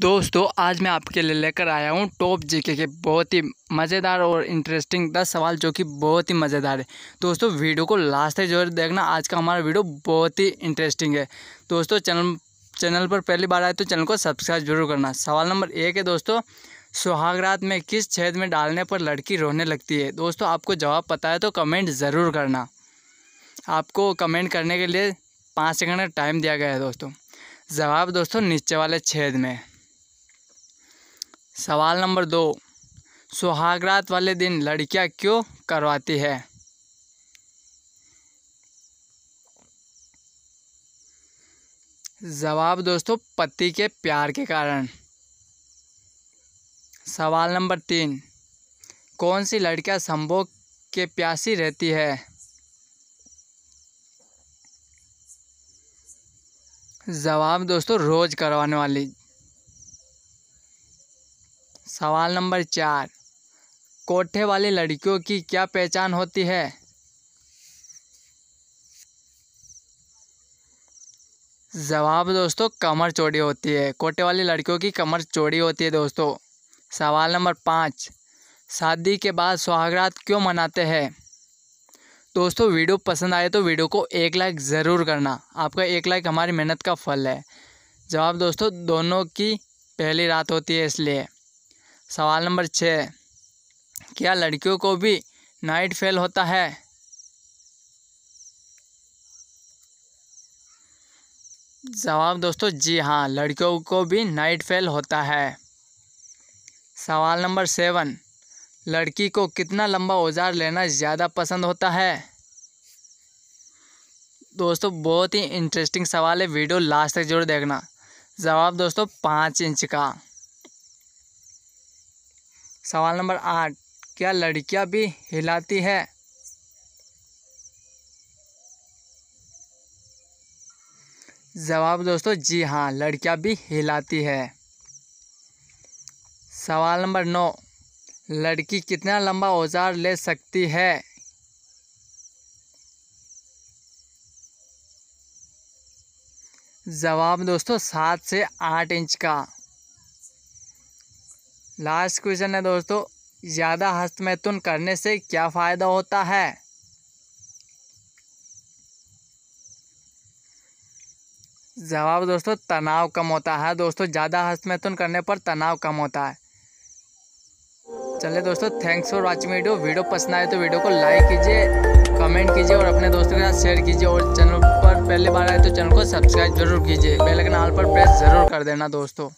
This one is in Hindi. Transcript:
दोस्तों आज मैं आपके लिए लेकर आया हूँ टॉप जीके के बहुत ही मज़ेदार और इंटरेस्टिंग दस सवाल जो कि बहुत ही मज़ेदार है दोस्तों वीडियो को लास्ट तक जरूर देखना आज का हमारा वीडियो बहुत ही इंटरेस्टिंग है दोस्तों चैनल चैनल पर पहली बार आए तो चैनल को सब्सक्राइब जरूर करना सवाल नंबर एक है दोस्तों सुहागरात में किस छेद में डालने पर लड़की रोने लगती है दोस्तों आपको जवाब पता है तो कमेंट ज़रूर करना आपको कमेंट करने के लिए पाँच सेकेंड का टाइम दिया गया है दोस्तों जवाब दोस्तों नीचे वाले छेद में सवाल नंबर दो सुहागरात वाले दिन लड़कियां क्यों करवाती है जवाब दोस्तों पति के प्यार के कारण सवाल नंबर तीन कौन सी लड़कियां संभोग के प्यासी रहती है जवाब दोस्तों रोज़ करवाने वाली सवाल नंबर चार कोठे वाली लड़कियों की क्या पहचान होती है जवाब दोस्तों कमर चौड़ी होती है कोटे वाली लड़कियों की कमर चौड़ी होती है दोस्तों सवाल नंबर पाँच शादी के बाद सुहागरात क्यों मनाते हैं दोस्तों वीडियो पसंद आए तो वीडियो को एक लाइक ज़रूर करना आपका एक लाइक हमारी मेहनत का फल है जवाब दोस्तों दोनों की पहली रात होती है इसलिए सवाल नंबर छः क्या लड़कियों को भी नाइट फेल होता है जवाब दोस्तों जी हाँ लड़कियों को भी नाइट फेल होता है सवाल नंबर सेवन लड़की को कितना लंबा औजार लेना ज़्यादा पसंद होता है दोस्तों बहुत ही इंटरेस्टिंग सवाल है वीडियो लास्ट तक जरूर देखना जवाब दोस्तों पाँच इंच का सवाल नंबर आठ क्या लड़कियां भी हिलाती है जवाब दोस्तों जी हाँ लड़कियां भी हिलाती है सवाल नंबर नौ लड़की कितना लंबा औजार ले सकती है जवाब दोस्तों सात से आठ इंच का लास्ट क्वेश्चन है दोस्तों ज़्यादा हस्तमैथुन करने से क्या फ़ायदा होता है जवाब दोस्तों तनाव कम होता है दोस्तों ज़्यादा हस्तमैथुन करने पर तनाव कम होता है चलिए दोस्तों thanks for watching video video पसंद आए तो वीडियो को लाइक कीजिए कमेंट कीजिए और अपने दोस्तों के साथ शेयर कीजिए और चैनल पर पहले बार आए तो चैनल को सब्सक्राइब जरूर कीजिए बेल आइकन पर प्रेस जरूर कर देना दोस्तों